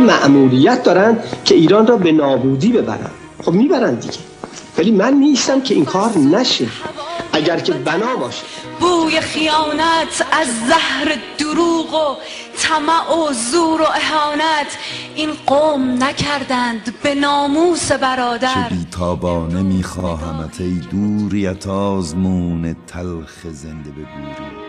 معمولیت دارن که ایران را به نابودی ببرن خب میبرن دیگه ولی من نیستم که این کار نشه اگر که بنا باشه بوی خیانت از زهر دروغ و طمع و زور و اهانت این قوم نکردند به ناموس برادر چه بیتابانه میخواهمت ای دوریت آزمون تلخ زنده بگوری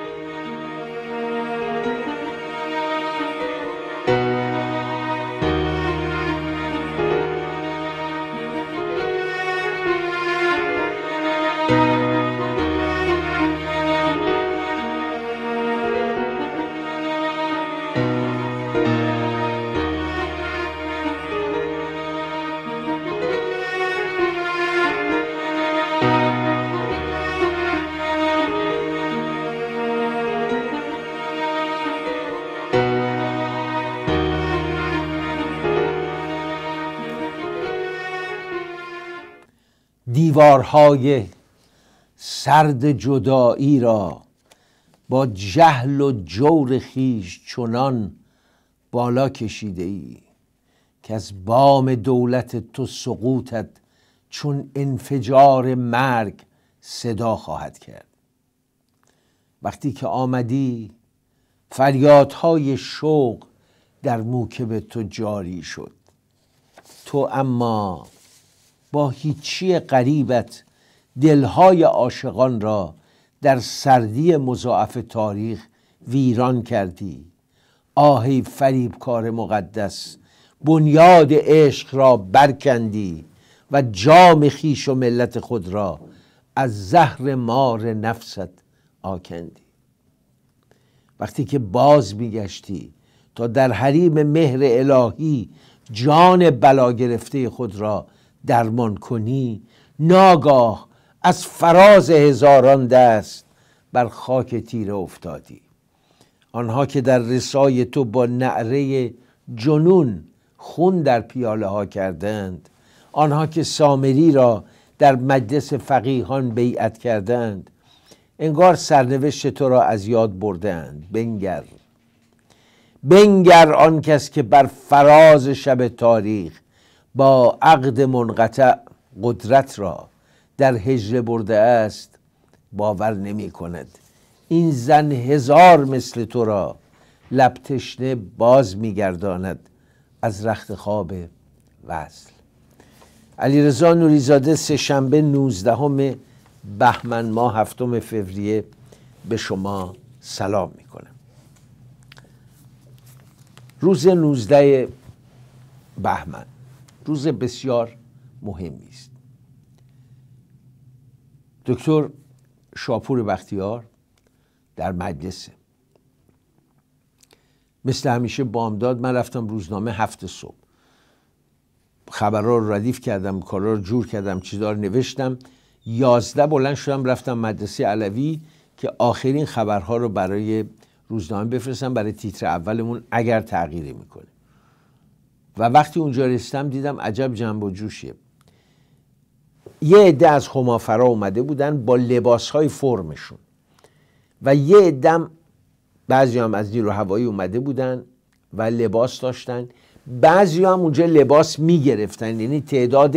دیوارهای سرد جدایی را با جهل و جور خیش چنان بالا کشیده ای که از بام دولت تو سقوطت چون انفجار مرگ صدا خواهد کرد وقتی که آمدی فریادهای شوق در موکب تو جاری شد تو اما با هیچی قریبت دلهای عاشقان را در سردی مضاعف تاریخ ویران کردی آهی فریبکار مقدس بنیاد عشق را برکندی و جام خیش و ملت خود را از زهر مار نفست آکندی وقتی که باز میگشتی تا در حریم مهر الهی جان بلا گرفته خود را درمان کنی ناگاه از فراز هزاران دست بر خاک تیره افتادی آنها که در رسای تو با نعره جنون خون در پیاله ها کردند آنها که سامری را در مجلس فقیهان بیعت کردند انگار سرنوشت تو را از یاد بردند بنگر بنگر آن کس که بر فراز شب تاریخ با عقد منقطع قدرت را در هجر برده است باور نمی کند این زن هزار مثل تو را لب تشنه باز میگرداند از رخت خواب وصل علیرضا نوریزاده سه شنبه 19 بهمن ماه هفتم فوریه به شما سلام کنم روز نوزده بهمن روز بسیار مهمی است دکتر شاپور بختیار در مجلسه مثل همیشه بامداد من رفتم روزنامه هفت صبح خبرها رو ردیف کردم کارا رو جور کردم چیزها رو نوشتم یازده بلند شدم رفتم مدرسه علوی که آخرین خبرها رو برای روزنامه بفرستم برای تیتر اولمون اگر تغییری میکنه و وقتی اونجا رسیدم دیدم عجب جنب و جوشیه یه عده از همافرا اومده بودن با لباس های فرمشون و یه دم بعضی هم از نیرو هوایی اومده بودن و لباس داشتن بعضی هم اونجا لباس میگرفتن یعنی تعداد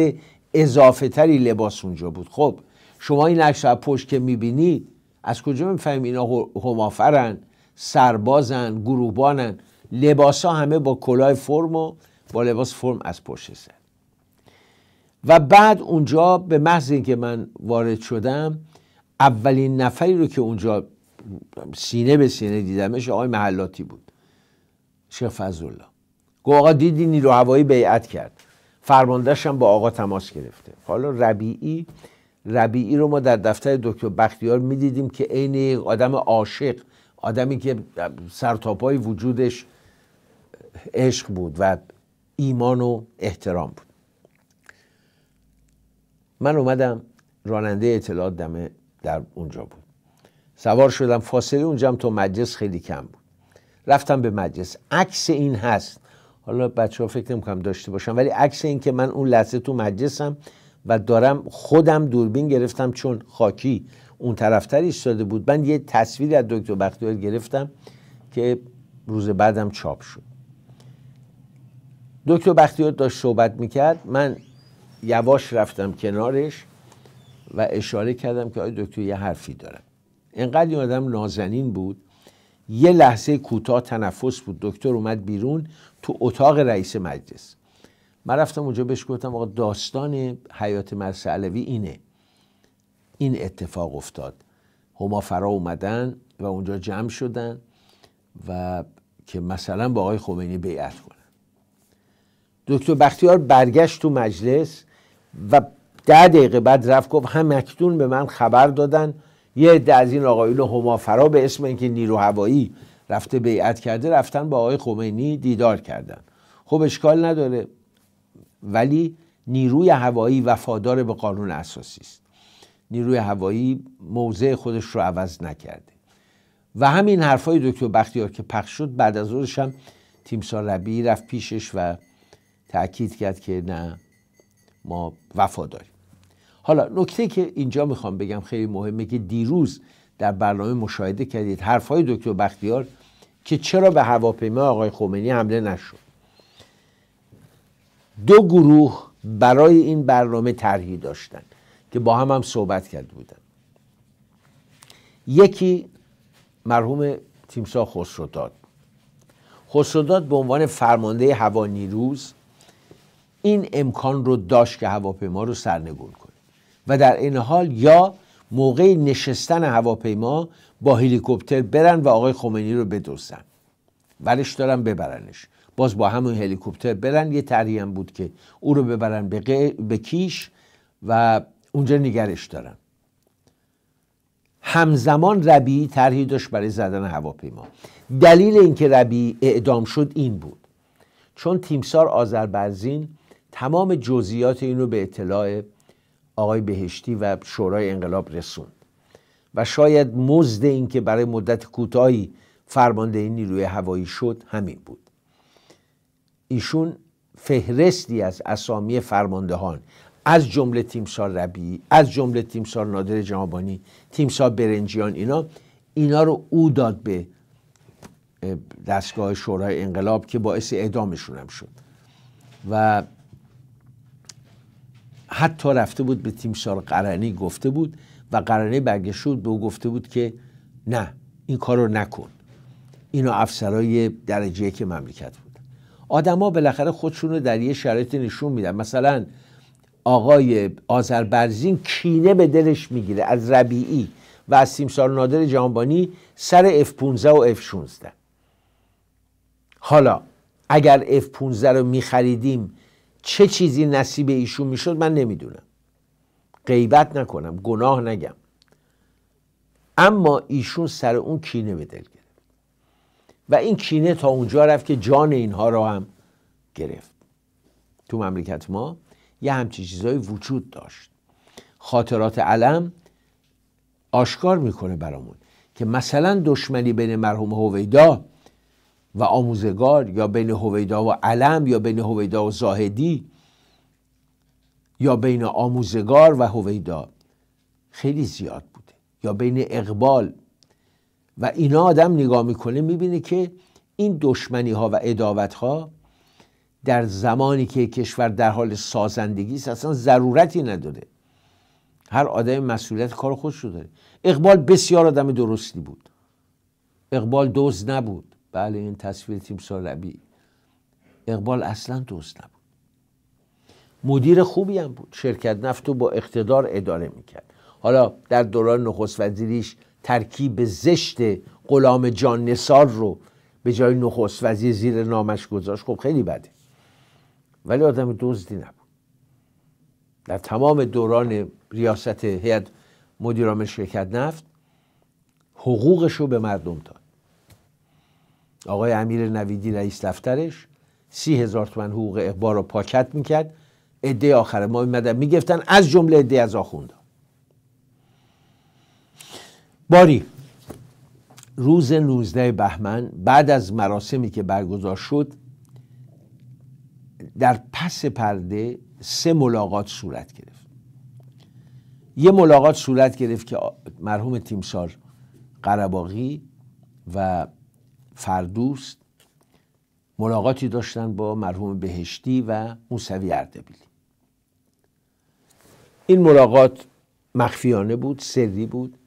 اضافه تری لباس اونجا بود خب شما این عکس پشت که میبینی از کجا میفهم اینا همافرن سربازن گروهبانن لباس ها همه با کلاه فرم و با لباس فرم از پشت سر و بعد اونجا به محض اینکه من وارد شدم اولین نفری رو که اونجا سینه به سینه دیدمش آقای محلاتی بود شیخ فضلالله گو آقا دیدی نیرو هوایی بیعت کرد فرماندهش هم با آقا تماس گرفته حالا ربیعی ربیعی رو ما در دفتر دکتر بختیار میدیدیم که عین آدم عاشق آدمی که سرتاپای وجودش عشق بود و ایمان و احترام بود من اومدم راننده اطلاعات دمه در اونجا بود سوار شدم فاصله اونجا تو مجلس خیلی کم بود رفتم به مجلس عکس این هست حالا بچه ها فکر نمیکنم داشته باشم ولی عکس این که من اون لحظه تو مجلسم و دارم خودم دوربین گرفتم چون خاکی اون طرفتر ایستاده بود من یه تصویری از دکتر بختیار گرفتم که روز بعدم چاپ شد دکتر بختیار داشت صحبت میکرد من یواش رفتم کنارش و اشاره کردم که آی دکتر یه حرفی دارم اینقدر این آدم نازنین بود یه لحظه کوتاه تنفس بود دکتر اومد بیرون تو اتاق رئیس مجلس من رفتم اونجا بهش گفتم آقا داستان حیات مرسلوی اینه این اتفاق افتاد هما فرا اومدن و اونجا جمع شدن و که مثلا با آقای خمینی بیعت کن دکتر بختیار برگشت تو مجلس و ده دقیقه بعد رفت گفت هم مکتون به من خبر دادن یه عده از این آقایون همافرا به اسم اینکه نیرو هوایی رفته بیعت کرده رفتن با آقای خمینی دیدار کردن خب اشکال نداره ولی نیروی هوایی وفادار به قانون اساسی است نیروی هوایی موضع خودش رو عوض نکرده و همین حرفای دکتر بختیار که پخش شد بعد از اونش هم تیمسار ربی رفت پیشش و تأکید کرد که نه ما وفا داریم حالا نکته که اینجا میخوام بگم خیلی مهمه که دیروز در برنامه مشاهده کردید های دکتر بختیار که چرا به هواپیما آقای خمینی حمله نشد دو گروه برای این برنامه طرحی داشتن که با هم هم صحبت کرده بودن یکی مرحوم تیمسا خسروداد خسروداد به عنوان فرمانده نیروز این امکان رو داشت که هواپیما رو سرنگون کنه و در این حال یا موقع نشستن هواپیما با هلیکوپتر برن و آقای خمینی رو بدوزن برش دارن ببرنش باز با همون هلیکوپتر برن یه تریم بود که او رو ببرن به, به کیش و اونجا نگرش دارن همزمان ربی طرحی داشت برای زدن هواپیما دلیل اینکه ربی اعدام شد این بود چون تیمسار آذربایجان تمام جزئیات این رو به اطلاع آقای بهشتی و شورای انقلاب رسوند و شاید مزد این که برای مدت کوتاهی فرمانده نیروی هوایی شد همین بود ایشون فهرستی از اسامی فرماندهان از جمله تیمسار ربی از جمله تیمسار نادر جنابانی تیمسار برنجیان اینا اینا رو او داد به دستگاه شورای انقلاب که باعث اعدامشون هم شد و حتی رفته بود به تیمسار قرنی گفته بود و قرنی برگشت بود به او گفته بود که نه این کار رو نکن اینا افسرای درجه که مملکت بود آدما بالاخره خودشون رو در یه شرایط نشون میدن مثلا آقای آذربرزین کینه به دلش میگیره از ربیعی و از سیمسار نادر جانبانی سر F15 و F16 حالا اگر F15 رو میخریدیم چه چیزی نصیب ایشون میشد من نمیدونم غیبت نکنم گناه نگم اما ایشون سر اون کینه به دل گرفت و این کینه تا اونجا رفت که جان اینها را هم گرفت تو مملکت ما یه همچی چیزهایی وجود داشت خاطرات علم آشکار میکنه برامون که مثلا دشمنی بین مرحوم هویدا و آموزگار یا بین هویدا و علم یا بین هویدا و زاهدی یا بین آموزگار و هویدا خیلی زیاد بوده یا بین اقبال و اینا آدم نگاه میکنه میبینه که این دشمنی ها و اداوت ها در زمانی که کشور در حال سازندگی است اصلا ضرورتی نداره هر آدم مسئولیت کار خودش رو داره اقبال بسیار آدم درستی بود اقبال دوز نبود بله این تصویر تیم سالبی اقبال اصلا دوست نبود مدیر خوبی هم بود شرکت نفت رو با اقتدار اداره میکرد حالا در دوران نخست وزیریش ترکیب زشت غلام جان نسار رو به جای نخست وزیر زیر نامش گذاشت خب خیلی بده ولی آدم دزدی نبود در تمام دوران ریاست هیئت مدیران شرکت نفت حقوقش رو به مردم داد آقای امیر نویدی رئیس دفترش سی هزار تومن حقوق اقبار رو پاکت میکرد عده آخر ما میمدن میگفتن از جمله عده از آخوندا باری روز 19 بهمن بعد از مراسمی که برگزار شد در پس پرده سه ملاقات صورت گرفت یه ملاقات صورت گرفت که مرحوم تیمسار قرباقی و فردوست ملاقاتی داشتن با مرحوم بهشتی و موسوی اردبیلی این ملاقات مخفیانه بود سری بود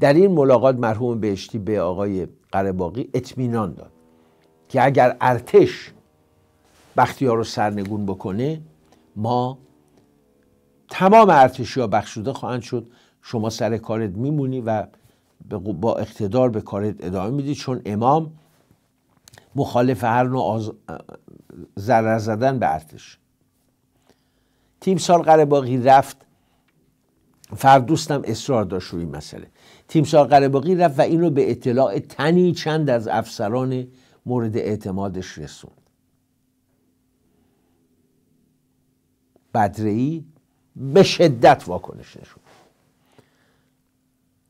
در این ملاقات مرحوم بهشتی به آقای قرباقی اطمینان داد که اگر ارتش بختیار رو سرنگون بکنه ما تمام ارتشی ها بخشوده خواهند شد شما سر کارت میمونی و با اقتدار به کارت ادامه میدی چون امام مخالف هر نوع آز... زدن به ارتش تیم سال قرباقی رفت فردوستم اصرار داشت روی مسئله تیم سال قرباقی رفت و این رو به اطلاع تنی چند از افسران مورد اعتمادش رسوند بدرهی به شدت واکنش نشون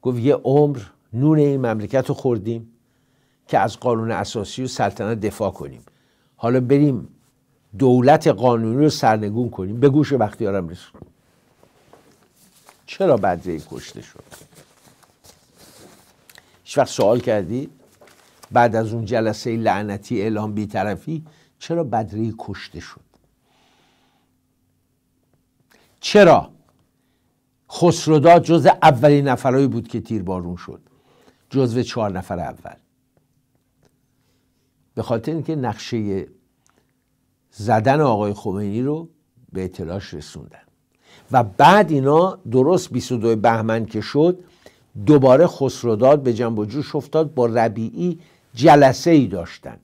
گفت یه عمر نون این مملکت رو خوردیم که از قانون اساسی و سلطنت دفاع کنیم حالا بریم دولت قانونی رو سرنگون کنیم به گوش بختیارم رسون چرا بدره کشته شد هیچ وقت سوال کردی بعد از اون جلسه لعنتی اعلام بیطرفی چرا بدری کشته شد چرا خسروداد جز اولین نفرایی بود که تیربارون شد جزو چهار نفر اول به خاطر اینکه نقشه زدن آقای خمینی رو به اطلاعش رسوندن و بعد اینا درست 22 بهمن که شد دوباره خسروداد به جنب و جوش افتاد با ربیعی جلسه ای داشتن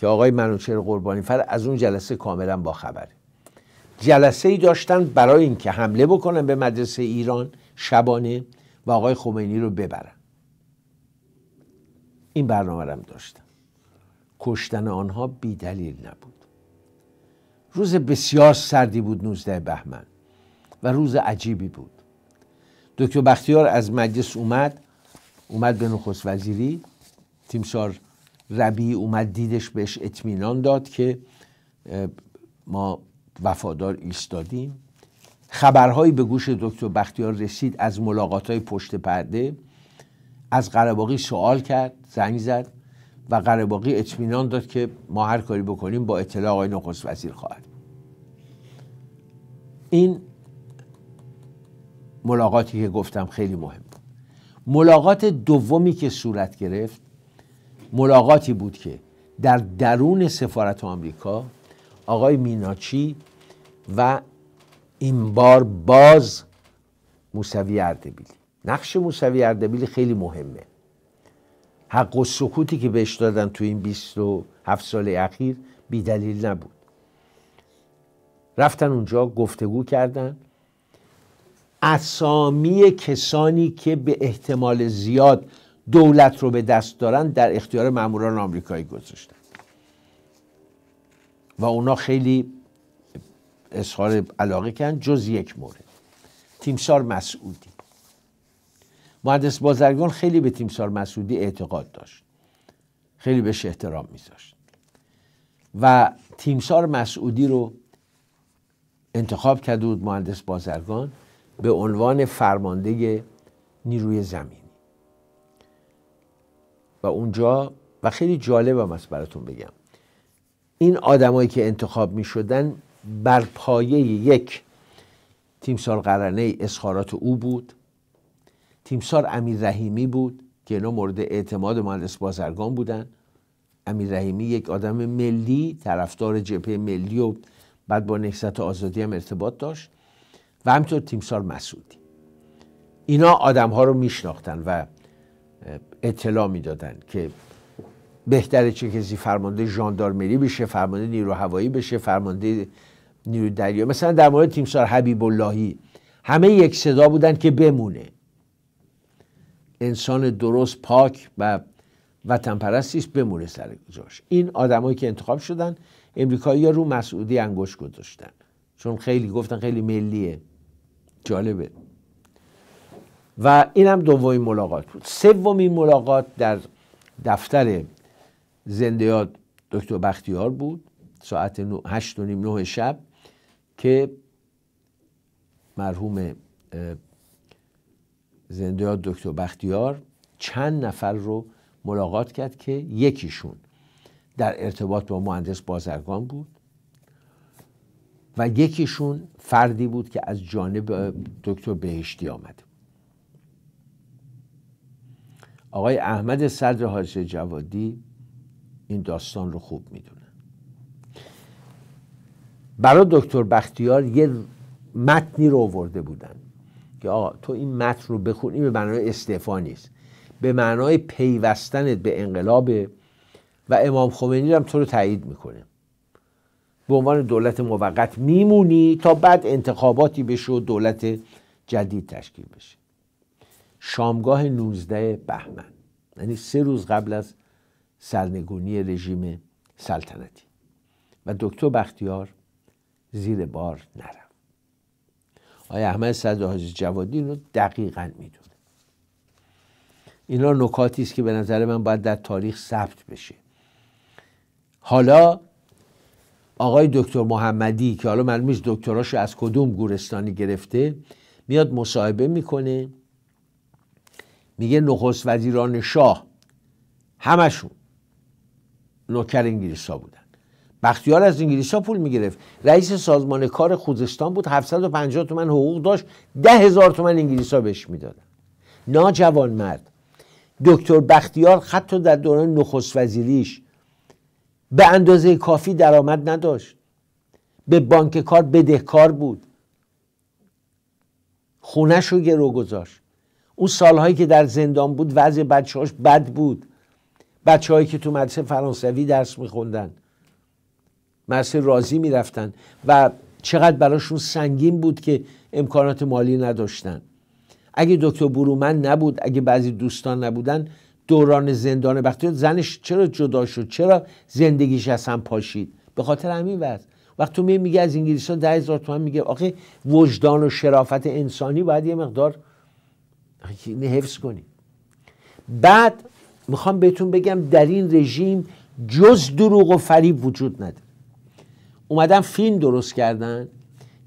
که آقای منوچهر قربانی فر از اون جلسه کاملا با خبره جلسه ای داشتن برای اینکه حمله بکنن به مدرسه ایران شبانه و آقای خمینی رو ببرن این برنامه رو هم داشتن کشتن آنها بیدلیل نبود روز بسیار سردی بود 19 بهمن و روز عجیبی بود دکتر بختیار از مجلس اومد اومد به نخست وزیری تیمسار ربی اومد دیدش بهش اطمینان داد که ما وفادار ایستادیم خبرهایی به گوش دکتر بختیار رسید از ملاقات پشت پرده از قرباقی سوال کرد زنگ زد و قرباقی اطمینان داد که ما هر کاری بکنیم با اطلاع آقای نخست وزیر خواهد این ملاقاتی که گفتم خیلی مهم بود ملاقات دومی که صورت گرفت ملاقاتی بود که در درون سفارت آمریکا آقای میناچی و این بار باز موسوی اردبیلی نقش موسوی اردبیلی خیلی مهمه حق و سکوتی که بهش دادن تو این 27 سال اخیر بیدلیل نبود رفتن اونجا گفتگو کردن اسامی کسانی که به احتمال زیاد دولت رو به دست دارن در اختیار ماموران آمریکایی گذاشتن و اونا خیلی اظهار علاقه کردن جز یک مورد تیمسار مسعودی مهندس بازرگان خیلی به تیمسار مسعودی اعتقاد داشت خیلی بهش احترام میذاشت و تیمسار مسعودی رو انتخاب کرده بود مهندس بازرگان به عنوان فرمانده نیروی زمینی و اونجا و خیلی جالبم است براتون بگم این آدمایی که انتخاب می شدن بر پایه یک تیمسار قرنه اسخارات او بود تیمسار امیر رحیمی بود که اینا مورد اعتماد مهندس بازرگان بودن امیر رحیمی یک آدم ملی طرفدار جبهه ملی و بعد با نکست آزادی هم ارتباط داشت و همینطور تیمسار مسعودی اینا آدم ها رو میشناختن و اطلاع میدادن که بهتره چه کسی فرمانده ژاندارمری بشه فرمانده نیرو هوایی بشه فرمانده نیرو دریا مثلا در مورد تیمسار حبیب اللهی همه یک صدا بودن که بمونه انسان درست پاک و وطن پرستی است بمونه سر جاش این آدمایی که انتخاب شدن امریکایی ها رو مسعودی انگوش گذاشتن چون خیلی گفتن خیلی ملیه جالبه و این هم دومین ملاقات بود سومین ملاقات در دفتر زنده دکتر بختیار بود ساعت هشت و نیم نه شب که مرحوم یاد دکتر بختیار چند نفر رو ملاقات کرد که یکیشون در ارتباط با مهندس بازرگان بود و یکیشون فردی بود که از جانب دکتر بهشتی آمد آقای احمد صدر حاج جوادی این داستان رو خوب میدونه برای دکتر بختیار یه متنی رو آورده بودن که آقا تو این متن رو بخونی به معنای استعفا نیست به معنای پیوستنت به انقلاب و امام خمینی هم تو رو تایید میکنه به عنوان دولت موقت میمونی تا بعد انتخاباتی بشه و دولت جدید تشکیل بشه شامگاه 19 بهمن یعنی سه روز قبل از سرنگونی رژیم سلطنتی و دکتر بختیار زیر بار نرفت آیا احمد صدر حاجی جوادی رو دقیقا میدونه اینا نکاتی است که به نظر من باید در تاریخ ثبت بشه حالا آقای دکتر محمدی که حالا معلوم دکتراش از کدوم گورستانی گرفته میاد مصاحبه میکنه میگه نخست وزیران شاه همشون نوکر انگلیس ها بودن بختیار از انگلیس ها پول میگرفت رئیس سازمان کار خوزستان بود 750 تومن حقوق داشت 10 هزار تومن انگلیس ها بهش میدادن مرد دکتر بختیار حتی در دوران نخست وزیریش به اندازه کافی درآمد نداشت به بانک کار بدهکار بود خونش رو گرو گذاشت اون سالهایی که در زندان بود وضع بچه هاش بد بود بچه که تو مدرسه فرانسوی درس میخوندن مسیر راضی میرفتن و چقدر براشون سنگین بود که امکانات مالی نداشتن اگه دکتر برومن نبود اگه بعضی دوستان نبودن دوران زندان وقتی زنش چرا جدا شد چرا زندگیش از هم پاشید به خاطر همین وضع وقتی می میگه از انگلیسان ده هزار تومن میگه آخه وجدان و شرافت انسانی باید یه مقدار یعنی حفظ کنی. بعد میخوام بهتون بگم در این رژیم جز دروغ و فریب وجود نداره اومدن فیلم درست کردن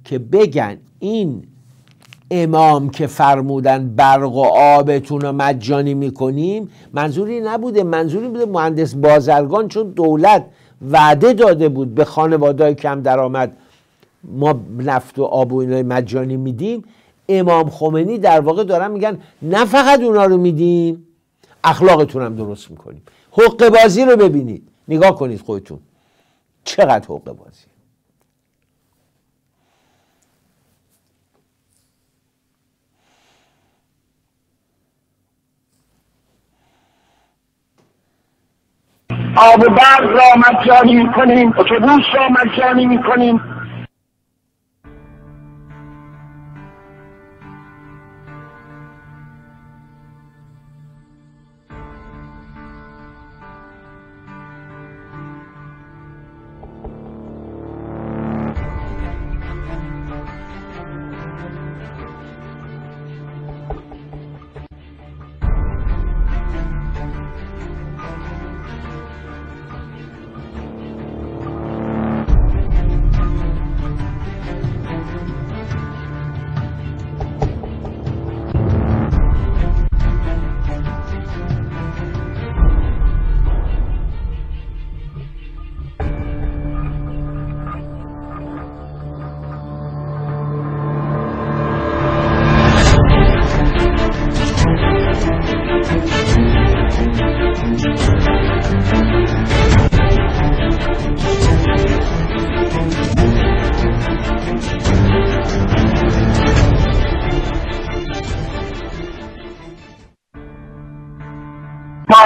که بگن این امام که فرمودن برق و آبتون رو مجانی میکنیم منظوری نبوده منظوری بوده مهندس بازرگان چون دولت وعده داده بود به های کم درآمد ما نفت و آب و اینای مجانی میدیم امام خمینی در واقع دارن میگن نه فقط اونا رو میدیم اخلاقتون هم درست میکنیم حق بازی رو ببینید نگاه کنید خودتون چقدر حقوق بازی آب و برق را مجانی میکنیم اتوبوس را مجانی میکنیم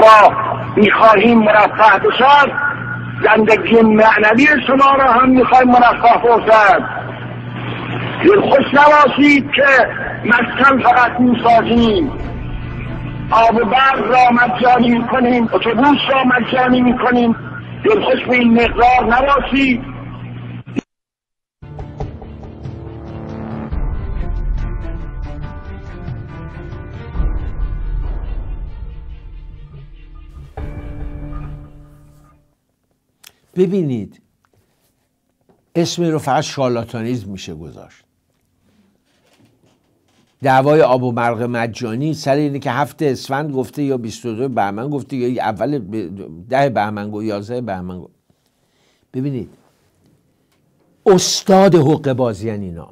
را میخواهیم مرفه بشد زندگی معنوی شما را هم میخواهیم مرفه دل خوش نباشید که مسکن فقط میسازیم آب برق را مجانی میکنیم اتوبوس را مجانی میکنیم دلخوش به این مقدار نباشید ببینید اسم رو فقط شالاتانیزم میشه گذاشت دعوای آب و مرغ مجانی سر اینه که هفت اسفند گفته یا 22 بهمن گفته یا اول ده بهمن گفته 11 بهمن گفته ببینید استاد حقوق بازیان اینا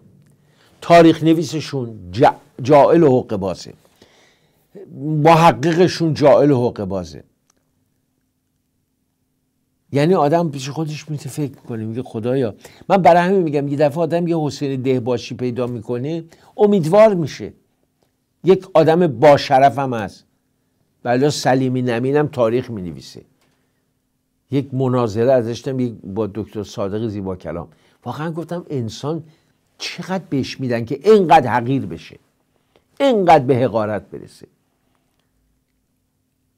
تاریخ نویسشون جا، جائل حقوق بازه محققشون جائل حقوق بازه یعنی آدم پیش خودش میتونه فکر کنه میگه خدایا من برای همین میگم یه دفعه آدم یه حسین دهباشی پیدا میکنه امیدوار میشه یک آدم با شرف هم هست بلا سلیمی نمینم تاریخ مینویسه یک مناظره ازشتم با دکتر صادق زیبا کلام واقعا گفتم انسان چقدر بهش میدن که اینقدر حقیر بشه اینقدر به حقارت برسه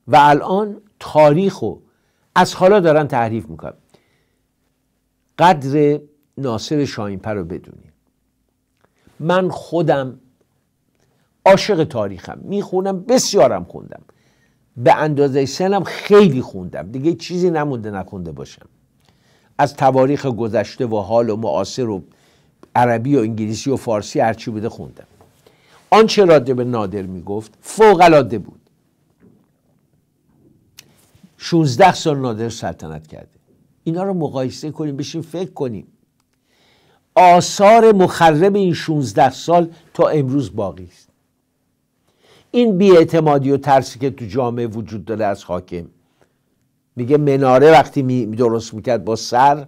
و الان تاریخ و از حالا دارن تعریف میکنم قدر ناصر شاهینپر رو بدونیم. من خودم عاشق تاریخم میخونم بسیارم خوندم به اندازه سنم خیلی خوندم دیگه چیزی نمونده نکنده باشم از تواریخ گذشته و حال و معاصر و عربی و انگلیسی و فارسی هرچی بوده خوندم آنچه راده به نادر میگفت فوقالعاده بود 16 سال نادر سلطنت کرده اینا رو مقایسه کنیم بشین فکر کنیم آثار مخرب این 16 سال تا امروز باقی است این بیاعتمادی و ترسی که تو جامعه وجود داره از حاکم میگه مناره وقتی می درست میکرد با سر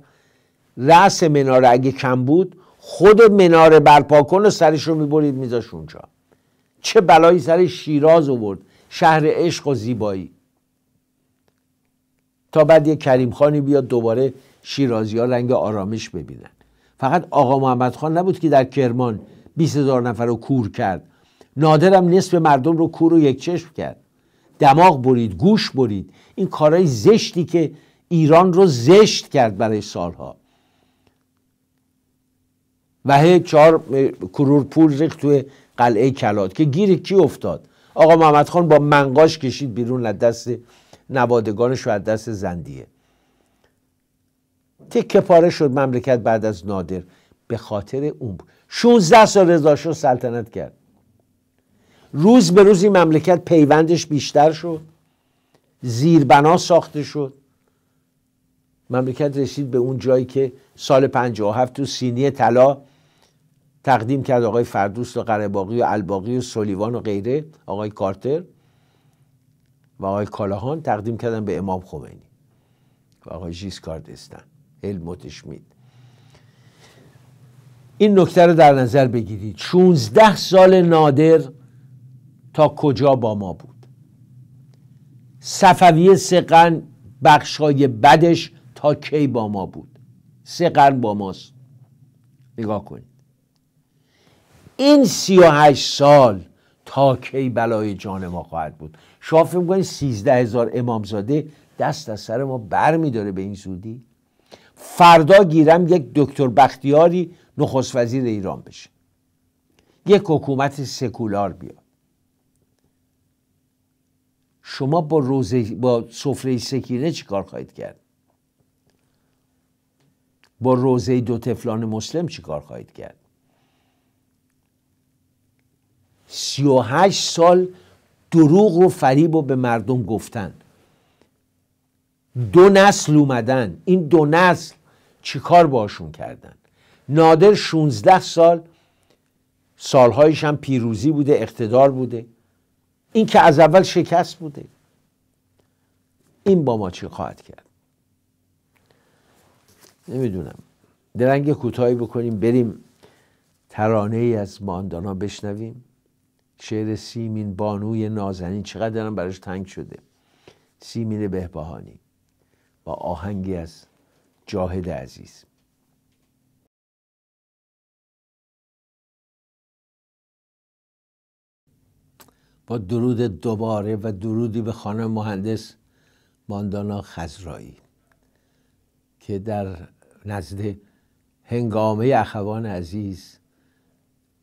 رأس مناره اگه کم بود خود مناره برپا کن و سرش رو میبرید میذاش اونجا چه بلایی سر شیراز آورد شهر عشق و زیبایی تا بعد یه کریم خانی بیاد دوباره شیرازی ها رنگ آرامش ببینن فقط آقا محمد خان نبود که در کرمان 20 هزار نفر رو کور کرد نادرم نصف مردم رو کور و یک چشم کرد دماغ برید گوش برید این کارهای زشتی که ایران رو زشت کرد برای سالها وحه چهار کرور پول ریخت توی قلعه کلات که گیر کی افتاد آقا محمد خان با منقاش کشید بیرون از دست نوادگانش از دست زندیه تکه پاره شد مملکت بعد از نادر به خاطر اون 16 سال رضا سلطنت کرد روز به روز این مملکت پیوندش بیشتر شد زیربنا ساخته شد مملکت رسید به اون جایی که سال 57 تو سینی طلا تقدیم کرد آقای فردوس و قرهباقی و الباقی و سولیوان و غیره آقای کارتر و آقای کالاهان تقدیم کردن به امام خمینی و آقای ژیسکارد استن هلموت شمید این نکته رو در نظر بگیرید 16 سال نادر تا کجا با ما بود صفویه سقن بخشای بدش تا کی با ما بود سه قرن با ماست نگاه کنید این سی سال تا کی بلای جان ما خواهد بود شما فکر میکنید سیزده هزار امامزاده دست از سر ما بر داره به این زودی فردا گیرم یک دکتر بختیاری نخست وزیر ایران بشه یک حکومت سکولار بیاد شما با روزه با سفره سکینه چیکار خواهید کرد با روزه دو تفلان مسلم چیکار خواهید کرد سی و هشت سال دروغ و فریب و به مردم گفتن دو نسل اومدن این دو نسل چیکار باشون کردن نادر 16 سال سالهایش هم پیروزی بوده اقتدار بوده این که از اول شکست بوده این با ما چی خواهد کرد نمیدونم درنگ کوتاهی بکنیم بریم ترانه ای از ماندانا بشنویم شعر سیمین بانوی نازنین چقدر دارم براش تنگ شده سیمین بهبهانی با آهنگی از جاهد عزیز با درود دوباره و درودی به خانم مهندس ماندانا خزرایی که در نزد هنگامه اخوان عزیز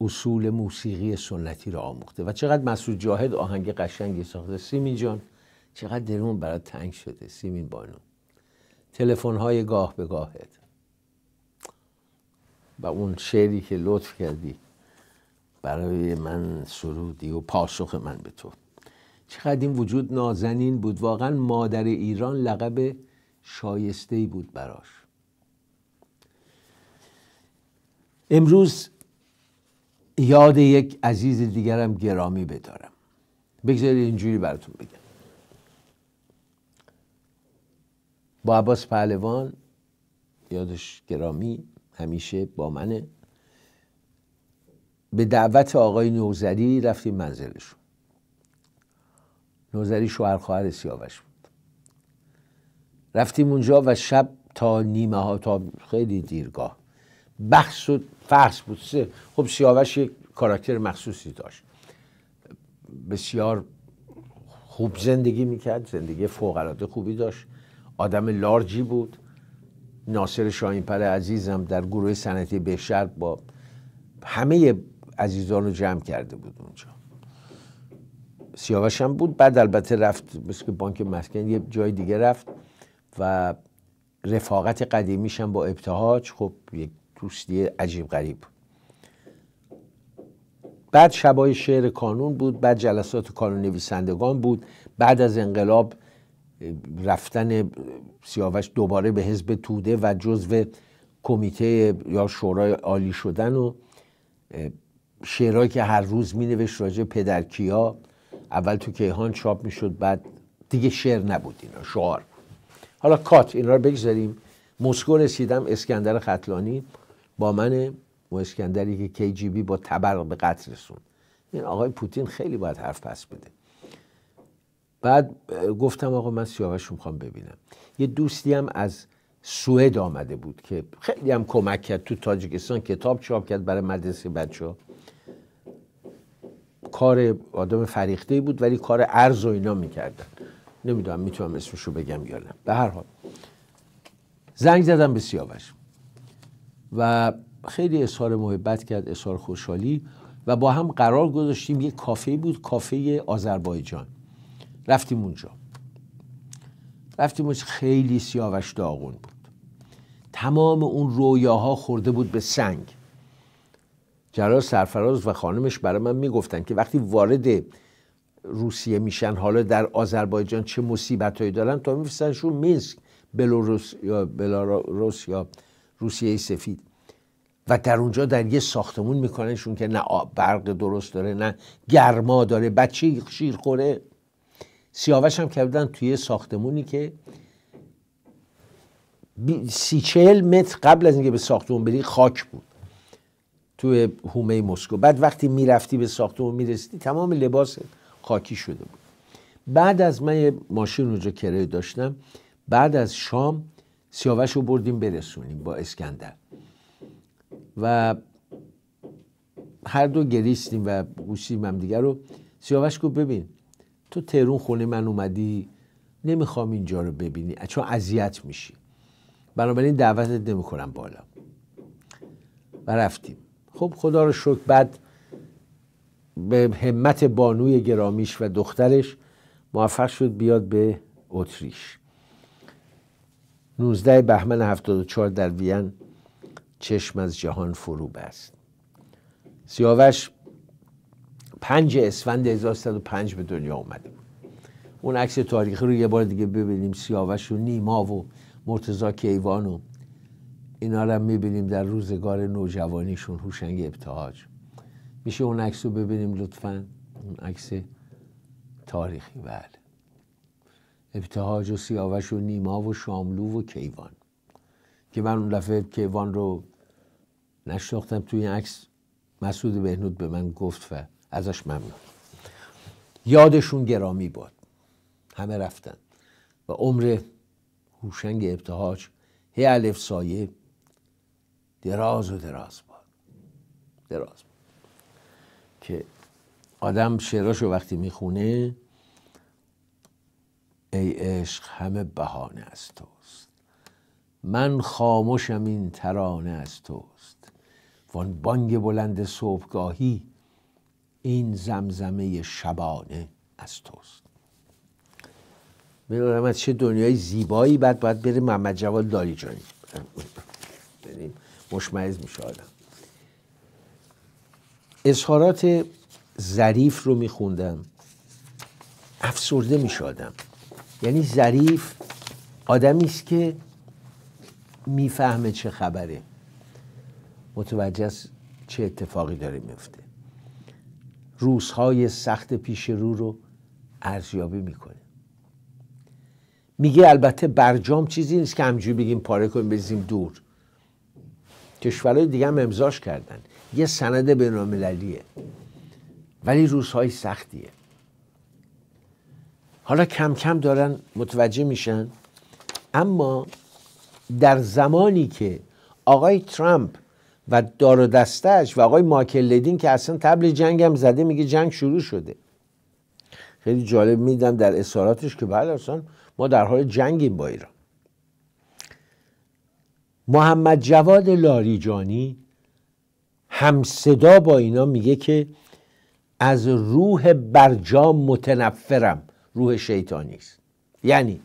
اصول موسیقی سنتی رو آموخته و چقدر مسعود جاهد آهنگ قشنگی ساخته سیمین جان چقدر درمون برای تنگ شده سیمین بانو تلفن های گاه به گاهت و اون شعری که لطف کردی برای من سرودی و پاسخ من به تو چقدر این وجود نازنین بود واقعا مادر ایران لقب شایسته بود براش امروز یاد یک عزیز دیگرم گرامی بدارم بگذارید اینجوری براتون بگم با عباس پهلوان یادش گرامی همیشه با منه به دعوت آقای نوزری رفتیم منزلشون نوزری شوهر خواهر سیاوش بود رفتیم اونجا و شب تا نیمه ها تا خیلی دیرگاه بخش و فرس بود خب سیاوش یک کاراکتر مخصوصی داشت بسیار خوب زندگی میکرد زندگی فوقالعاده خوبی داشت آدم لارجی بود ناصر شاهینپر عزیزم در گروه صنعتی بهشر با همه عزیزان رو جمع کرده بود اونجا سیاوش هم بود بعد البته رفت مثل که بانک مسکن یه جای دیگه رفت و رفاقت قدیمیش هم با ابتهاج خب یک دوستی عجیب غریب بعد شبای شعر کانون بود بعد جلسات کانون نویسندگان بود بعد از انقلاب رفتن سیاوش دوباره به حزب توده و جزو کمیته یا شورای عالی شدن و شعرهایی که هر روز می نوشت راجع پدرکیا اول تو کیهان چاپ می شد بعد دیگه شعر نبود اینا شعار حالا کات اینا رو بگذاریم مسکو رسیدم اسکندر خطلانی با من و اسکندری که بی با تبر به قتل رسون این یعنی آقای پوتین خیلی باید حرف پس بده بعد گفتم آقا من سیاوش میخوام ببینم یه دوستی هم از سوئد آمده بود که خیلی هم کمک کرد تو تاجیکستان کتاب چاپ کرد برای مدرسه بچه ها کار آدم فریخته بود ولی کار ارز و اینا میکردن نمیدونم میتونم اسمشو بگم یا نه به هر حال زنگ زدم به سیاوش و خیلی اظهار محبت کرد اظهار خوشحالی و با هم قرار گذاشتیم یه کافه بود کافه آذربایجان رفتیم اونجا رفتیم اونجا خیلی سیاوش داغون بود تمام اون رویاها خورده بود به سنگ جلال سرفراز و خانمش برای من میگفتن که وقتی وارد روسیه میشن حالا در آذربایجان چه مصیبتهایی دارن تا میفرستنشون مینسک بلاروس یا بلاروس یا روسیه سفید و در اونجا در یه ساختمون میکننشون که نه برق درست داره نه گرما داره بچه شیر خوره سیاوش هم کردن توی ساختمونی که سی چهل متر قبل از اینکه به ساختمون بری خاک بود توی هومه مسکو بعد وقتی میرفتی به ساختمون میرسیدی تمام لباس خاکی شده بود بعد از من یه ماشین اونجا کره داشتم بعد از شام سیاوش رو بردیم برسونیم با اسکندر و هر دو گریستیم و گوشیم هم دیگر رو سیاوش گفت ببین تو ترون خونه من اومدی نمیخوام اینجا رو ببینی چون اذیت میشی بنابراین دعوتت نمیکنم بالا و رفتیم خب خدا رو شکر بعد به همت بانوی گرامیش و دخترش موفق شد بیاد به اتریش 19 بهمن 74 در وین چشم از جهان فرو بست سیاوش پنج اسفند 1105 به دنیا اومده اون عکس تاریخی رو یه بار دیگه ببینیم سیاوش و نیما و مرتزا کیوان و اینا رو هم میبینیم در روزگار نوجوانیشون هوشنگ ابتهاج میشه اون عکس رو ببینیم لطفا اون عکس تاریخی بله ابتهاج و سیاوش و نیما و شاملو و کیوان که من اون دفعه کیوان رو نشناختم توی این عکس مسعود بهنود به من گفت و ازش ممنون یادشون گرامی باد همه رفتن و عمر هوشنگ ابتهاج هی الف سایه دراز و دراز باد دراز که آدم شعراشو وقتی میخونه ای عشق همه بهانه از توست من خاموشم این ترانه از توست وان بانگ بلند صبحگاهی این زمزمه شبانه از توست میدونم از چه دنیای زیبایی بعد باید بره محمد جواد دالیجانی. بریم مشمعز میشه آدم اظهارات ظریف رو میخوندم افسرده آدم یعنی ظریف آدمی است که میفهمه چه خبره متوجه از چه اتفاقی داره میفته روزهای سخت پیش رو رو ارزیابی میکنه میگه البته برجام چیزی نیست که همجوری بگیم پاره کنیم بریزیم دور کشورهای دیگه هم امضاش کردن یه سند بینالمللیه ولی روزهای سختیه حالا کم کم دارن متوجه میشن اما در زمانی که آقای ترامپ و دار و دستش و آقای ماکلدین که اصلا تبل جنگ هم زده میگه جنگ شروع شده خیلی جالب میدم در اصاراتش که بله اصلا ما در حال جنگیم با ایران محمد جواد لاریجانی هم صدا با اینا میگه که از روح برجام متنفرم روح شیطانی است یعنی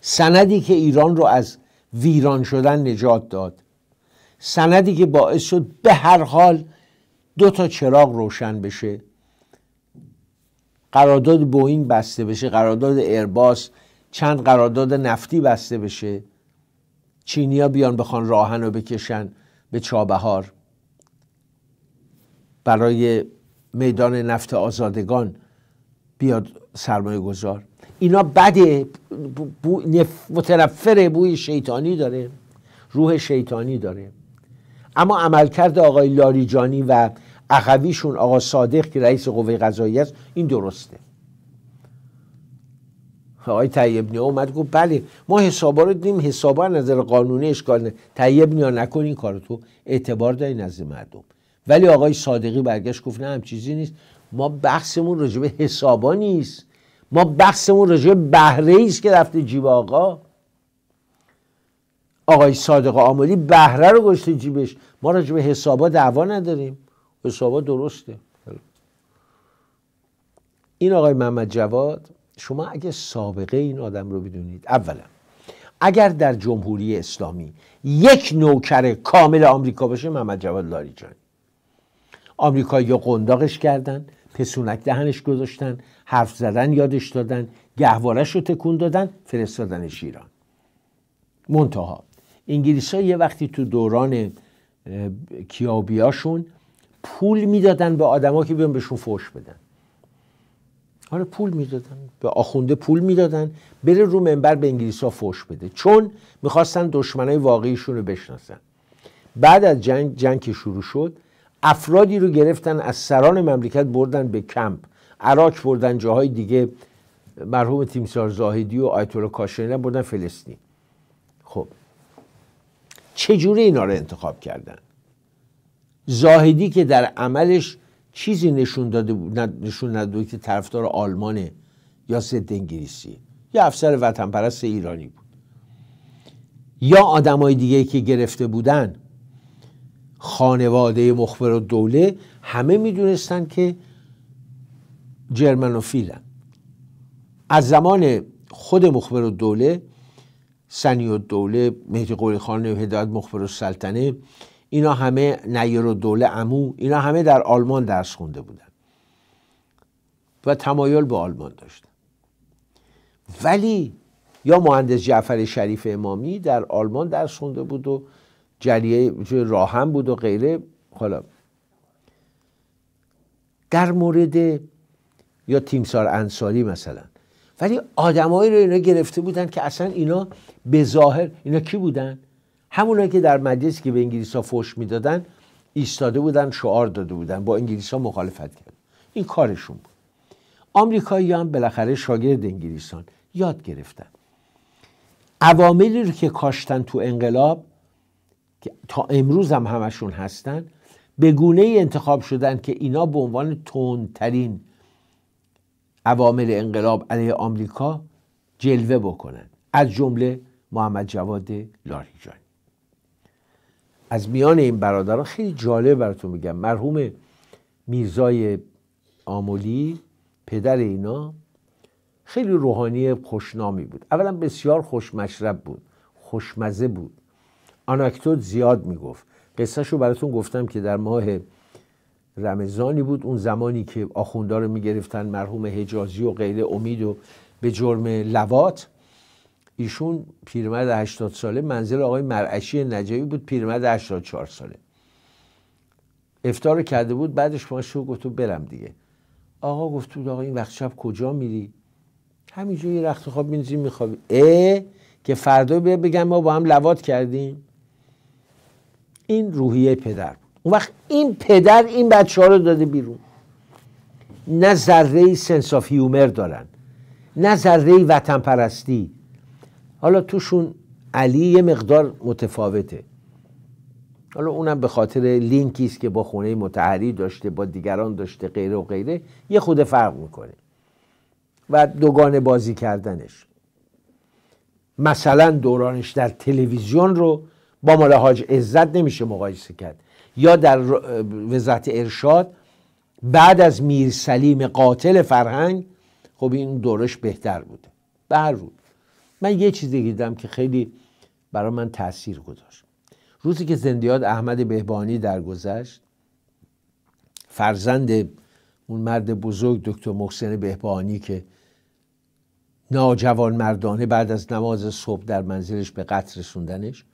سندی که ایران رو از ویران شدن نجات داد سندی که باعث شد به هر حال دو تا چراغ روشن بشه قرارداد بوئینگ بسته بشه قرارداد ایرباس چند قرارداد نفتی بسته بشه چینیا بیان بخوان راهن رو بکشن به چابهار برای میدان نفت آزادگان بیاد سرمایه گذار اینا بده بو بوی شیطانی داره روح شیطانی داره اما عملکرد آقای لاریجانی و اخویشون آقا صادق که رئیس قوه قضایی است این درسته آقای طیب نیا اومد گفت بله ما حسابا رو دیدیم حسابا نظر قانونی اشکال نه طیب نیا نکن این کارو تو اعتبار داری نزد مردم ولی آقای صادقی برگشت گفت نه هم چیزی نیست ما بحثمون به حسابا نیست ما بحثمون راجبه بهره است که رفته جیب آقا آقای صادق آملی بهره رو گشته جیبش ما به حسابا دعوا نداریم حسابا درسته این آقای محمد جواد شما اگه سابقه این آدم رو بدونید اولا اگر در جمهوری اسلامی یک نوکر کامل آمریکا باشه محمد جواد لاریجانی آمریکا یا قنداقش کردن پسونک دهنش گذاشتن حرف زدن یادش دادن گهوارش رو تکون دادن فرستادنش ایران منتها انگلیس ها یه وقتی تو دوران کیابیاشون پول میدادن به آدما که بیان بهشون فوش بدن آره پول میدادن به آخونده پول میدادن بره رو منبر به انگلیس ها فوش بده چون میخواستن دشمنای واقعیشون رو بشناسن بعد از جنگ جنگ که شروع شد افرادی رو گرفتن از سران مملکت بردن به کمپ عراق بردن جاهای دیگه مرحوم تیمسار زاهدی و آیت الله کاشانی بردن فلسطین خب چجوری اینا رو انتخاب کردن زاهدی که در عملش چیزی نشون داده بود نشون نداده که طرفدار آلمانه یا ضد انگلیسی یا افسر وطن پرست ایرانی بود یا آدمای دیگه که گرفته بودن خانواده مخبر و دوله همه میدونستن که جرمن فیلن. از زمان خود مخبر و دوله سنی و دوله مهدی قولی خان هدایت مخبر و سلطنه اینا همه نیر و دوله امو اینا همه در آلمان درس خونده بودن و تمایل به آلمان داشتن ولی یا مهندس جعفر شریف امامی در آلمان درس خونده بود و جلیه راهم بود و غیره حالا در مورد یا تیمسار انصاری مثلا ولی آدمایی رو اینا گرفته بودن که اصلا اینا به ظاهر اینا کی بودن همونایی که در مجلس که به انگلیس ها فوش میدادن ایستاده بودن شعار داده بودن با انگلیس ها مخالفت کرد این کارشون بود آمریکایی هم بالاخره شاگرد انگلیسان یاد گرفتن عواملی رو که کاشتن تو انقلاب که تا امروز هم همشون هستن به گونه ای انتخاب شدن که اینا به عنوان تندترین عوامل انقلاب علیه آمریکا جلوه بکنن از جمله محمد جواد لاریجانی از میان این برادران خیلی جالب براتون میگم مرحوم میرزای آمولی پدر اینا خیلی روحانی خوشنامی بود اولا بسیار خوشمشرب بود خوشمزه بود آنکتود زیاد میگفت قصهشو رو براتون گفتم که در ماه رمضانی بود اون زمانی که آخوندار رو میگرفتن مرحوم حجازی و غیر امید و به جرم لوات ایشون پیرمرد 80 ساله منزل آقای مرعشی نجایی بود پیرمرد 84 ساله افتار کرده بود بعدش ما شو گفت برم دیگه آقا گفت تو آقا این وقت شب کجا میری همینجوری رخت خواب میزی میخوابی ا که فردا بگم ما با هم لواط کردیم این روحیه پدر بود اون وقت این پدر این بچه ها رو داده بیرون نه ذره سنس هیومر دارن نه ذره وطن پرستی حالا توشون علی یه مقدار متفاوته حالا اونم به خاطر لینکی است که با خونه متحری داشته با دیگران داشته غیره و غیره یه خود فرق میکنه و دوگان بازی کردنش مثلا دورانش در تلویزیون رو با مولا حاج عزت نمیشه مقایسه کرد یا در وزارت ارشاد بعد از میر سلیم قاتل فرهنگ خب این دورش بهتر بوده به هر من یه چیزی دیدم که خیلی برای من تاثیر گذاشت روزی که زندیات احمد بهبانی درگذشت فرزند اون مرد بزرگ دکتر محسن بهبانی که ناجوان مردانه بعد از نماز صبح در منزلش به قتل رسوندنش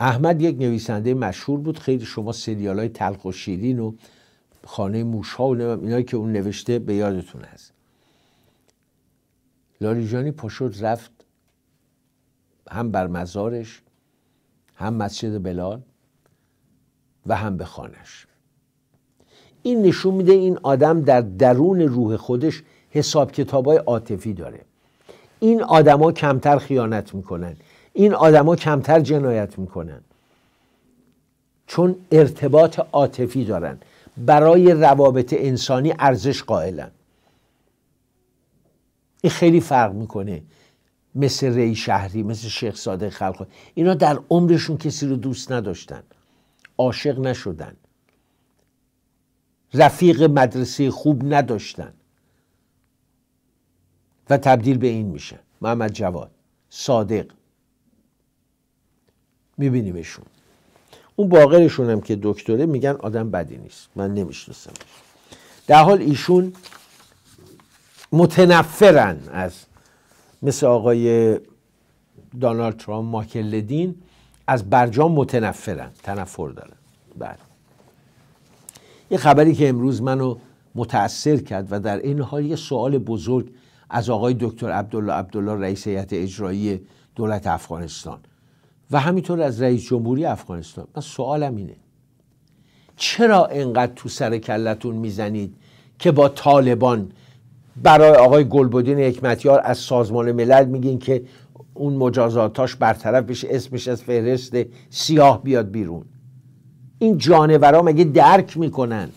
احمد یک نویسنده مشهور بود خیلی شما سریال های تلخ و شیرین و خانه موش ها و اینایی که اون نوشته به یادتون هست لاریجانی پاشد رفت هم بر مزارش هم مسجد بلال و هم به خانش این نشون میده این آدم در درون روح خودش حساب کتابای عاطفی داره این آدما کمتر خیانت میکنن این آدما کمتر جنایت میکنن چون ارتباط عاطفی دارن برای روابط انسانی ارزش قائلن این خیلی فرق میکنه مثل ری شهری مثل شیخ صادق خلق اینا در عمرشون کسی رو دوست نداشتن عاشق نشدن رفیق مدرسه خوب نداشتن و تبدیل به این میشه محمد جواد صادق میبینیمشون اون باقرشون هم که دکتره میگن آدم بدی نیست من نمیشناسم در حال ایشون متنفرن از مثل آقای دانالد ترامپ ماکلدین از برجام متنفرن تنفر دارن بعد. یه خبری که امروز منو متاثر کرد و در این حال یه سوال بزرگ از آقای دکتر عبدالله عبدالله رئیس هیئت اجرایی دولت افغانستان و همینطور از رئیس جمهوری افغانستان من سوالم اینه چرا انقدر تو سر کلتون میزنید که با طالبان برای آقای گلبدین حکمتیار از سازمان ملل میگین که اون مجازاتاش برطرف بشه اسمش از فهرست سیاه بیاد بیرون این جانورا مگه درک میکنن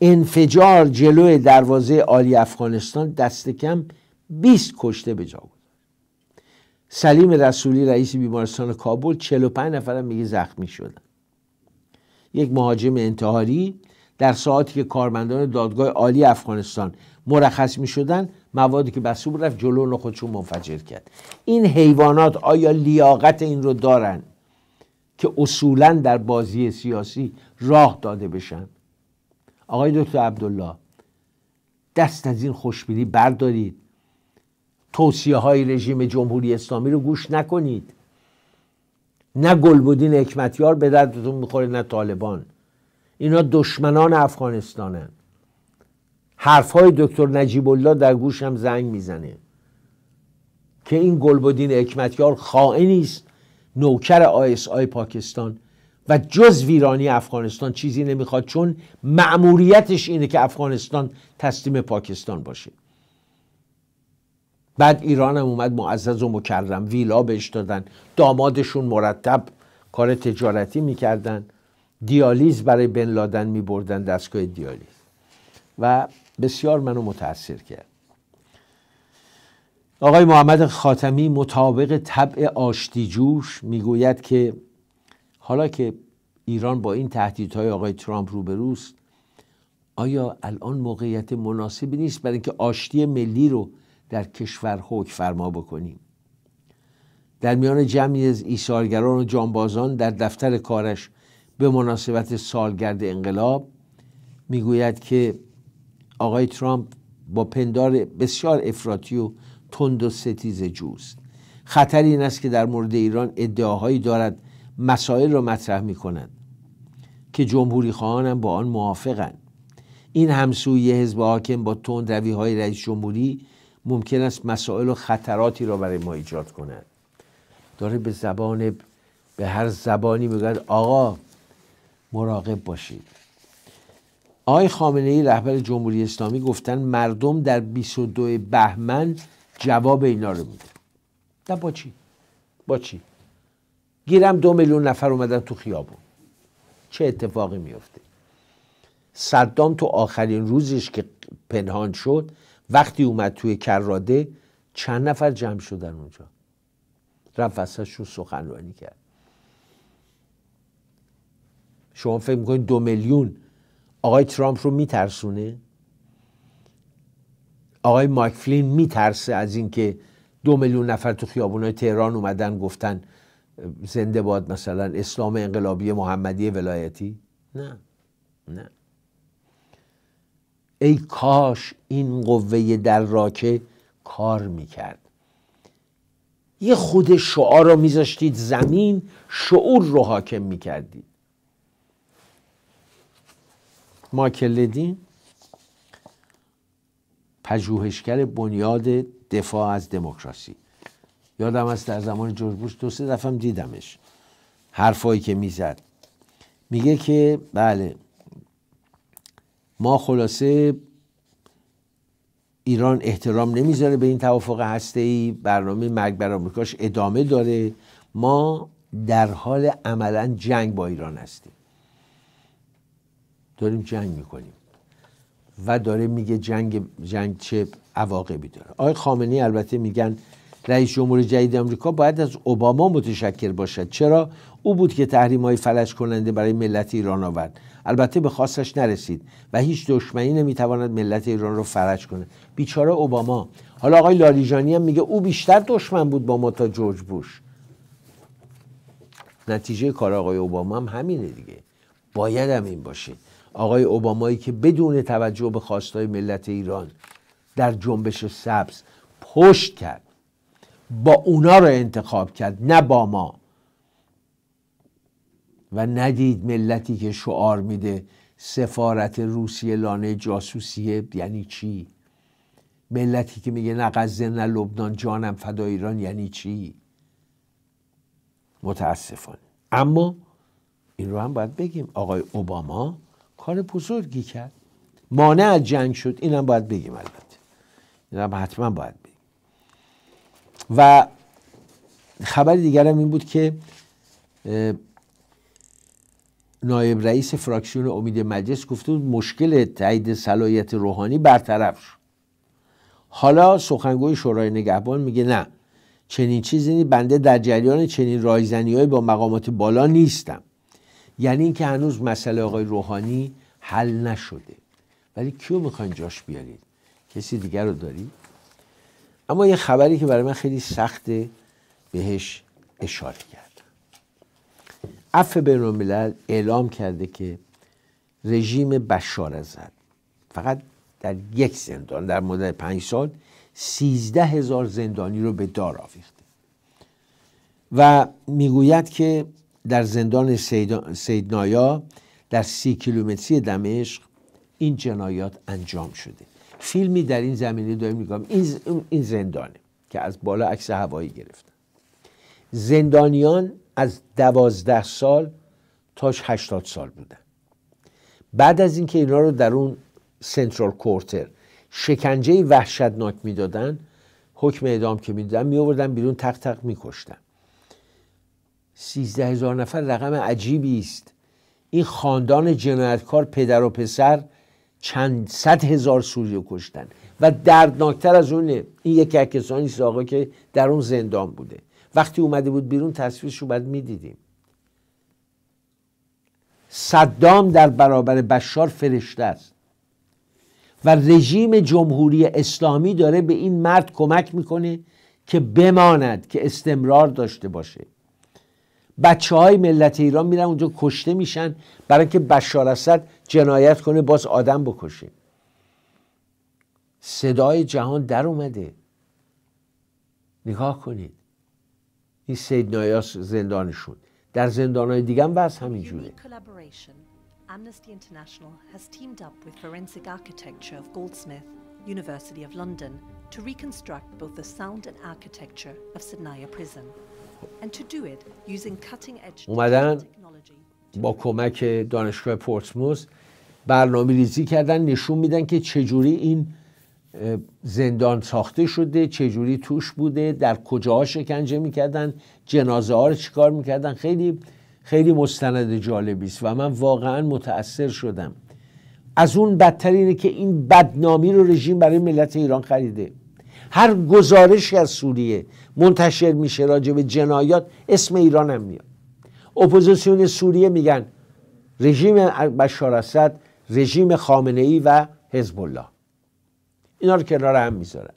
انفجار جلوی دروازه عالی افغانستان دست کم 20 کشته به جا بود سلیم رسولی رئیس بیمارستان کابل 45 هم میگه زخمی شدن یک مهاجم انتحاری در ساعتی که کارمندان دادگاه عالی افغانستان مرخص می شدن موادی که بسته بود رفت جلو خودشون منفجر کرد این حیوانات آیا لیاقت این رو دارن که اصولا در بازی سیاسی راه داده بشن آقای دکتر عبدالله دست از این خوشبینی بردارید توصیه های رژیم جمهوری اسلامی رو گوش نکنید نه گلبودین حکمتیار به دردتون میخوره نه طالبان اینا دشمنان افغانستانن های دکتر نجیب الله در هم زنگ میزنه که این گلبدین حکمتیار خائنی است نوکر آیس آی پاکستان و جز ویرانی افغانستان چیزی نمیخواد چون مأموریتش اینه که افغانستان تسلیم پاکستان باشه بعد ایران هم اومد معزز و مکرم ویلا بهش دادن دامادشون مرتب کار تجارتی میکردن دیالیز برای بن لادن میبردن دستگاه دیالیز و بسیار منو متاثر کرد آقای محمد خاتمی مطابق طبع آشتی جوش میگوید که حالا که ایران با این تهدیدهای آقای ترامپ روبروست آیا الان موقعیت مناسبی نیست برای اینکه آشتی ملی رو در کشور حک فرما بکنیم در میان جمعی از ایثارگران و جانبازان در دفتر کارش به مناسبت سالگرد انقلاب میگوید که آقای ترامپ با پندار بسیار افراطی و تند و ستیز جوست خطر این است که در مورد ایران ادعاهایی دارد مسائل را مطرح می که جمهوری خواهانم با آن موافقند این همسویی حزب حاکم با تند روی های رئیس جمهوری ممکن است مسائل و خطراتی را برای ما ایجاد کند داره به زبان به هر زبانی میگوید آقا مراقب باشید آقای خامنه ای رهبر جمهوری اسلامی گفتن مردم در 22 بهمن جواب اینا رو میده نه با چی با چی گیرم دو میلیون نفر اومدن تو خیابون چه اتفاقی میفته صدام تو آخرین روزش که پنهان شد وقتی اومد توی کراده چند نفر جمع شدن اونجا رفت وسطشون سخنرانی کرد شما فکر میکنید دو میلیون آقای ترامپ رو میترسونه آقای مایک فلین میترسه از اینکه دو میلیون نفر تو خیابونای تهران اومدن گفتن زنده باد مثلا اسلام انقلابی محمدی ولایتی نه نه ای کاش این قوه راکه کار میکرد یه خود شعار رو میذاشتید زمین شعور رو حاکم میکردید ما پژوهشگر بنیاد دفاع از دموکراسی یادم است در زمان جورج دو سه دفعه دیدمش حرفایی که میزد میگه که بله ما خلاصه ایران احترام نمیذاره به این توافق هسته ای برنامه مرگ بر آمریکاش ادامه داره ما در حال عملا جنگ با ایران هستیم داریم جنگ میکنیم و داره میگه جنگ, جنگ چه عواقبی داره آقای خامنی البته میگن رئیس جمهور جدید آمریکا باید از اوباما متشکر باشد چرا او بود که تحریم های فلج کننده برای ملت ایران آورد البته به خواستش نرسید و هیچ دشمنی نمیتواند ملت ایران رو فرج کنه بیچاره اوباما حالا آقای لاریجانی هم میگه او بیشتر دشمن بود با ما تا جورج بوش نتیجه کار آقای اوباما هم همینه دیگه باید هم این باشه آقای اوبامایی که بدون توجه به خواستای ملت ایران در جنبش سبز پشت کرد با اونا رو انتخاب کرد نه با ما و ندید ملتی که شعار میده سفارت روسیه لانه جاسوسیه یعنی چی ملتی که میگه نه غزه نه لبنان جانم فدا ایران یعنی چی متاسفانه اما این رو هم باید بگیم آقای اوباما کار بزرگی کرد مانع از جنگ شد اینم باید بگیم البته اینم حتما باید و خبر دیگر هم این بود که نایب رئیس فراکسیون امید مجلس گفته بود مشکل تایید صلاحیت روحانی برطرف شد حالا سخنگوی شورای نگهبان میگه نه چنین چیزی بنده در جریان چنین های با مقامات بالا نیستم یعنی اینکه هنوز مسئله آقای روحانی حل نشده ولی کیو میخواین جاش بیارید کسی دیگر رو دارید اما یه خبری که برای من خیلی سخته بهش اشاره کرد عفو بین اعلام کرده که رژیم بشار اسد فقط در یک زندان در مدت پنج سال سیزده هزار زندانی رو به دار آویخته و میگوید که در زندان سیدنایا در سی کیلومتری دمشق این جنایات انجام شده فیلمی در این زمینه داریم نگاه این زندانه که از بالا عکس هوایی گرفتن زندانیان از دوازده سال تا هشتاد سال بودن بعد از اینکه اینا رو در اون سنترال کورتر شکنجه وحشتناک میدادن حکم اعدام که میدادن میآوردن بیرون تق تق میکشتن سیزده هزار نفر رقم عجیبی است این خاندان جنایتکار پدر و پسر چند صد هزار سوریو کشتن و دردناکتر از اونه این یکی از کسانی است آقا که در اون زندان بوده وقتی اومده بود بیرون تصویرش رو بعد میدیدیم صدام در برابر بشار فرشته است و رژیم جمهوری اسلامی داره به این مرد کمک میکنه که بماند که استمرار داشته باشه بچه های ملت ایران میرن اونجا کشته میشن برای که بشار اسد جنایت کنه باز آدم بکشه صدای جهان در اومده نگاه کنید این سید نایاس زندانشون در زندان های دیگه هم بس همینجوره Amnesty International has teamed up with Forensic Architecture of Goldsmith, University of London, to reconstruct both the sound and architecture of Sidnaya Prison, and to do it using cutting-edge technology. با کمک دانشگاه پورتسموث برنامه ریزی کردن نشون میدن که چجوری این زندان ساخته شده چجوری توش بوده در کجاها شکنجه میکردن جنازه ها رو چیکار میکردن خیلی خیلی مستند جالبی است و من واقعا متاثر شدم از اون بدتر اینه که این بدنامی رو رژیم برای ملت ایران خریده هر گزارشی از سوریه منتشر میشه راجع به جنایات اسم ایران هم میاد اپوزیسیون سوریه میگن رژیم بشار اسد رژیم خامنه ای و حزب الله اینا رو کنار هم میذارن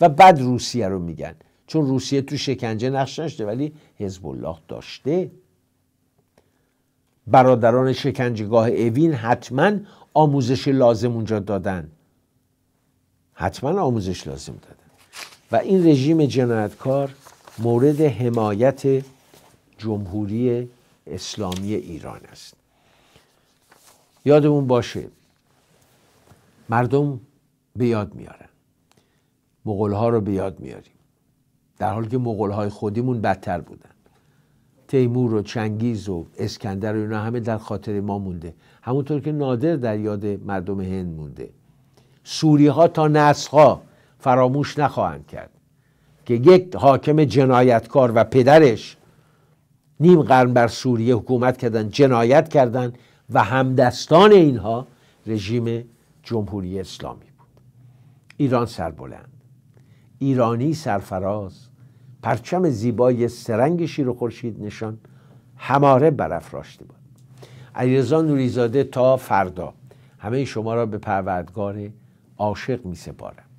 و بعد روسیه رو میگن چون روسیه تو شکنجه نقش داشته ولی حزب الله داشته برادران شکنجهگاه اوین حتما آموزش لازم اونجا دادن حتما آموزش لازم دادن و این رژیم جنایتکار مورد حمایت جمهوری اسلامی ایران است یادمون باشه مردم به یاد میارن مغول ها رو به یاد میاریم در حالی که مغول های خودیمون بدتر بودن تیمور و چنگیز و اسکندر و اینا همه در خاطر ما مونده همونطور که نادر در یاد مردم هند مونده سوری ها تا نسخا فراموش نخواهند کرد که یک حاکم جنایتکار و پدرش نیم قرن بر سوریه حکومت کردن جنایت کردن و همدستان اینها رژیم جمهوری اسلامی بود ایران سربلند ایرانی سرفراز پرچم زیبای سرنگ شیر و خورشید نشان هماره برافراشته بود علیرضا نوریزاده تا فردا همه شما را به پروردگار عاشق می سپارم